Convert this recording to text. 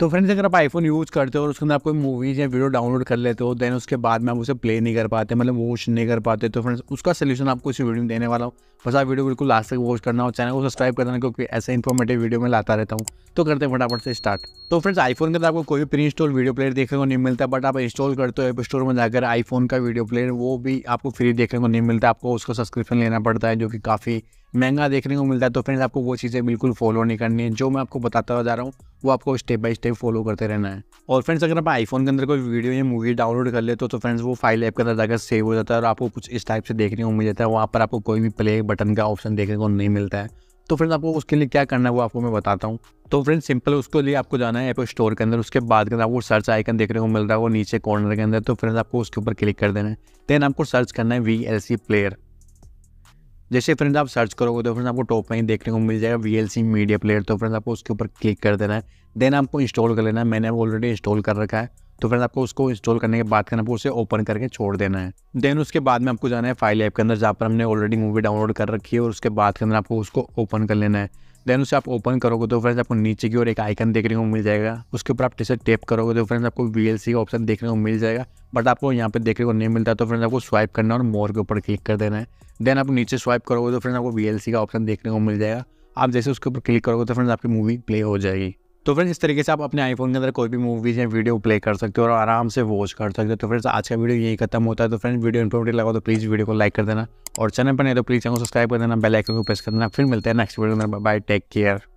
तो फ्रेंड्स अगर आप आईफोन यूज़ करते हो और उसके अंदर आप कोई मूवीज़ या वीडियो डाउनलोड कर लेते हो देन उसके बाद में आप उसे प्ले नहीं कर पाते मतलब वॉच नहीं कर पाते तो फ्रेंड्स उसका सलूशन आपको इस वीडियो में देने वाला हूँ बस आप वीडियो बिल्कुल लास्ट तक वॉच करना और चैनल को सब्सक्राइब करना क्योंकि ऐसे इन्फॉर्मेटिव वीडियो में लाता रहता हूँ तो करते हैं फटाफट से स्टार्ट तो फ्रेंड्स आईफोन के अंदर आपको कोई भी प्री इंस्टॉल वीडियो प्लेयर देखने को नहीं मिलता बट आप इंस्टॉल करते हो ऐप स्टोर में जाकर आईफोन का वीडियो प्लेयर वो भी आपको फ्री देखने को नहीं मिलता आपको उसका सब्सक्रिप्शन लेना पड़ता है जो कि काफ़ी महंगा देखने को मिलता है तो फ्रेंड्स आपको वो चीज़ें बिल्कुल फॉलो नहीं करनी है जो मैं आपको बताता जा रहा हूँ वो आपको स्टेप बाय स्टेप फॉलो करते रहना है और फ्रेंड्स अगर आप आईफोन के अंदर कोई वीडियो या मूवी डाउनलोड कर लेते हो तो फ्रेंड्स तो वो फाइल ऐप के अंदर जाकर सेव हो जाता है और आपको कुछ इस टाइप से देखने को मिल जाता है वहाँ पर आपको कोई भी प्ले बटन का ऑप्शन देखने को नहीं मिलता है तो फ्रेंड्स आपको उसके लिए क्या करना है वो आपको मैं बताता हूँ तो फ्रेंड्स सिंपल उसके लिए आपको जाना है ऐप स्टोर के अंदर उसके बाद के अंदर आपको सर्च आइकन देखने को मिल रहा है वो नीचे कॉर्नर के अंदर तो फ्रेंड्स आपको उसके ऊपर क्लिक कर देना है देन आपको सर्च करना है वी सी प्लेयर जैसे फ्रेंड्स आप सर्च करोगे तो फ्रेंड्स आपको टॉप में ही देखने को मिल जाएगा वी मीडिया प्लेयर तो फ्रेंड्स आपको उसके ऊपर क्लिक कर देना है देन आपको इंस्टॉल कर लेना है मैंने ऑलरेडी इंस्टॉल कर रखा है तो फ्रेंड आपको उसको इंस्टॉल करने के बाद करना आपको उसे ओपन करके छोड़ देना है देन उसके बाद में आपको जाना है फाइल ऐप के अंदर जहाँ पर हमने ऑलरेडी मूवी डाउनलोड कर रखी है और उसके बाद के अंदर आपको उसको ओपन कर लेना है देन उसे आप ओपन करोगे तो फ्रेंड्स आपको नीचे की ओर एक आइकन देखने को मिल जाएगा उसके ऊपर आप टीशर्ट टेप करोगे तो फ्रेंड्स आपको वी का ऑप्शन देखने को मिल जाएगा बट आपको यहाँ पे देखने को नहीं मिलता तो फ्रेंड्स आपको स्वाइप करना और मोर के ऊपर क्लिक कर देना है देन आप नीचे स्वाइप करोगे तो फ्रेंड्स आपको वी का ऑप्शन देखने को मिल जाएगा आप जैसे उसके ऊपर क्लिक करोगे तो फ्रेंड्स आपकी मूवी प्ले हो जाएगी तो फ्रेंड्स इस तरीके से आप अपने आईफोन के अंदर कोई भी मूवीज़ या वीडियो प्ले कर सकते हो और आराम से वॉच कर सकते हो तो फ्रेंड्स आज का वीडियो यही खत्म होता है तो फ्रेंड्स वीडियो इन्फॉर्मेटिव लगा तो प्लीज़ वीडियो को लाइक कर देना और चैनल पर नहीं तो प्लीज़ चैनल को सब्सक्राइब कर देना बेल आइकन को प्रेस कर देना फिर मिलते हैं नेक्स्ट वीडियो में बाय टेक केयर